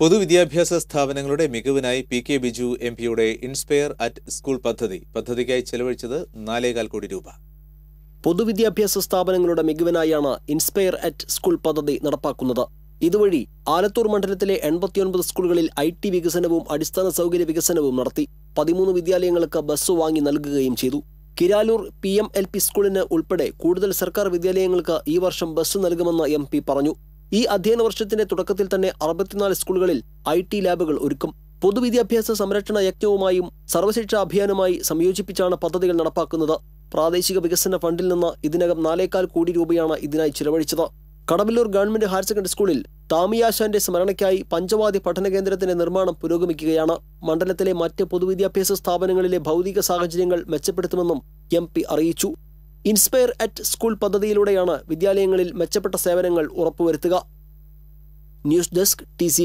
പൊതുവിദ്യാഭ്യാസ സ്ഥാപനങ്ങളുടെ മികവിനായി പി കെ ബിജു എം പിയുടെ ഇൻസ്പയർ അറ്റ് സ്കൂൾ പദ്ധതി പദ്ധതിക്കായി ചെലവഴിച്ചത് നാലേകാൽ കോടി രൂപ പൊതുവിദ്യാഭ്യാസ സ്ഥാപനങ്ങളുടെ മികവിനായാണ് ഇൻസ്പയർ അറ്റ് സ്കൂൾ പദ്ധതി നടപ്പാക്കുന്നത് ഇതുവഴി ആലത്തൂർ മണ്ഡലത്തിലെ എൺപത്തിയൊൻപത് സ്കൂളുകളിൽ ഐ ടി വികസനവും അടിസ്ഥാന സൗകര്യ വികസനവും നടത്തി പതിമൂന്ന് വിദ്യാലയങ്ങൾക്ക് ബസ് വാങ്ങി നൽകുകയും ചെയ്തു Kiralur P M L P സ്കൂളിന് ഉൾപ്പെടെ കൂടുതൽ സർക്കാർ വിദ്യാലയങ്ങൾക്ക് ഈ വർഷം ബസ് നൽകുമെന്ന് എം പറഞ്ഞു ഈ അധ്യയന വർഷത്തിന്റെ തുടക്കത്തിൽ തന്നെ അറുപത്തിനാല് സ്കൂളുകളിൽ ഐ ടി ലാബുകൾ ഒരുക്കും പൊതുവിദ്യാഭ്യാസ സംരക്ഷണ യജ്ഞവുമായും സർവശിക്ഷാ അഭിയാനുമായി സംയോജിപ്പിച്ചാണ് പദ്ധതികൾ നടപ്പാക്കുന്നത് പ്രാദേശിക വികസന ഫണ്ടിൽ നിന്ന് ഇതിനകം നാലേകാൽ കോടി രൂപയാണ് ഇതിനായി ചിലവഴിച്ചത് കടവല്ലൂർ ഗവൺമെന്റ് ഹയർ സെക്കൻഡറി സ്കൂളിൽ താമിയാശാന്റെ സ്മരണയ്ക്കായി പഞ്ചവാദി പഠന കേന്ദ്രത്തിന്റെ നിർമ്മാണം പുരോഗമിക്കുകയാണ് മണ്ഡലത്തിലെ മറ്റ് പൊതുവിദ്യാഭ്യാസ സ്ഥാപനങ്ങളിലെ ഭൗതിക സാഹചര്യങ്ങൾ മെച്ചപ്പെടുത്തുമെന്നും എം അറിയിച്ചു ഇൻസ്പയർ അറ്റ് സ്കൂൾ പദ്ധതിയിലൂടെയാണ് വിദ്യാലയങ്ങളിൽ മെച്ചപ്പെട്ട സേവനങ്ങൾ ഉറപ്പുവരുത്തുക ന്യൂസ് ഡെസ്ക് ടി